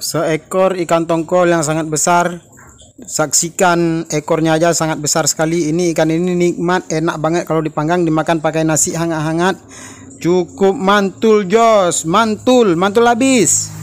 seekor ikan tongkol yang sangat besar saksikan ekornya aja sangat besar sekali ini ikan ini nikmat enak banget kalau dipanggang dimakan pakai nasi hangat-hangat cukup mantul jos mantul mantul habis